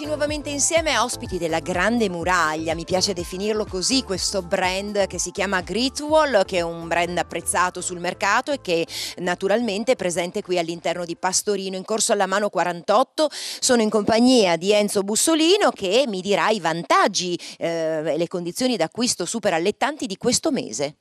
Eccoci nuovamente insieme ospiti della Grande Muraglia, mi piace definirlo così, questo brand che si chiama Gritwall, che è un brand apprezzato sul mercato e che naturalmente è presente qui all'interno di Pastorino in corso alla mano 48. Sono in compagnia di Enzo Bussolino che mi dirà i vantaggi eh, e le condizioni d'acquisto super allettanti di questo mese.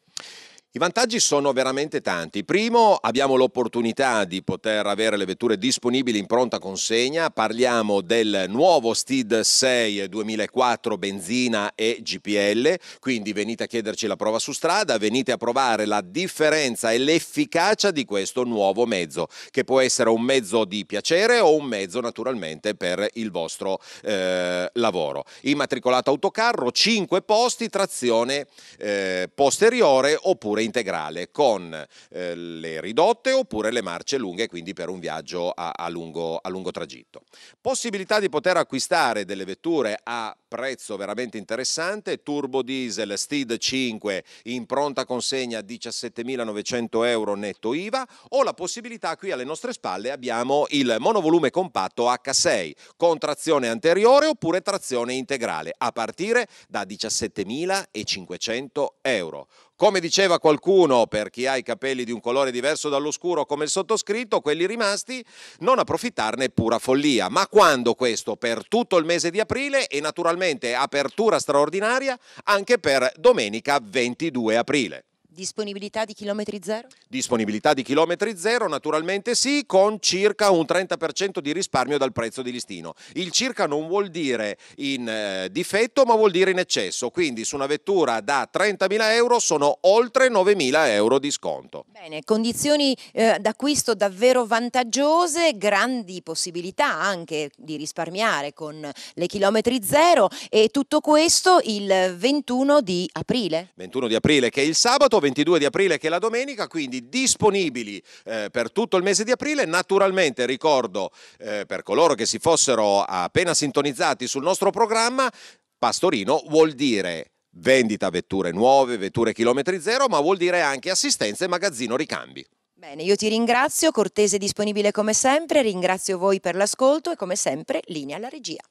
I vantaggi sono veramente tanti. Primo, abbiamo l'opportunità di poter avere le vetture disponibili in pronta consegna. Parliamo del nuovo Steed 6 2004 benzina e GPL, quindi venite a chiederci la prova su strada, venite a provare la differenza e l'efficacia di questo nuovo mezzo, che può essere un mezzo di piacere o un mezzo naturalmente per il vostro eh, lavoro. Immatricolato autocarro, 5 posti, trazione eh, posteriore oppure oppure integrale con eh, le ridotte oppure le marce lunghe, quindi per un viaggio a, a, lungo, a lungo tragitto. Possibilità di poter acquistare delle vetture a prezzo veramente interessante, turbo diesel Steed 5 in pronta consegna 17.900 euro netto IVA o la possibilità qui alle nostre spalle abbiamo il monovolume compatto H6 con trazione anteriore oppure trazione integrale a partire da 17.500 euro. Come diceva qualcuno, per chi ha i capelli di un colore diverso dall'oscuro come il sottoscritto, quelli rimasti, non approfittarne è pura follia. Ma quando questo? Per tutto il mese di aprile e naturalmente naturalmente apertura straordinaria anche per domenica 22 aprile. Disponibilità di chilometri zero? Disponibilità di chilometri zero, naturalmente sì, con circa un 30% di risparmio dal prezzo di listino. Il circa non vuol dire in eh, difetto, ma vuol dire in eccesso. Quindi su una vettura da 30.000 euro sono oltre 9.000 euro di sconto. Bene, condizioni eh, d'acquisto davvero vantaggiose, grandi possibilità anche di risparmiare con le chilometri zero e tutto questo il 21 di aprile. 21 di aprile che è il sabato 22 di aprile che è la domenica, quindi disponibili eh, per tutto il mese di aprile. Naturalmente ricordo eh, per coloro che si fossero appena sintonizzati sul nostro programma, Pastorino vuol dire vendita vetture nuove, vetture chilometri zero, ma vuol dire anche assistenza e magazzino ricambi. Bene, io ti ringrazio, cortese e disponibile come sempre, ringrazio voi per l'ascolto e come sempre linea alla regia.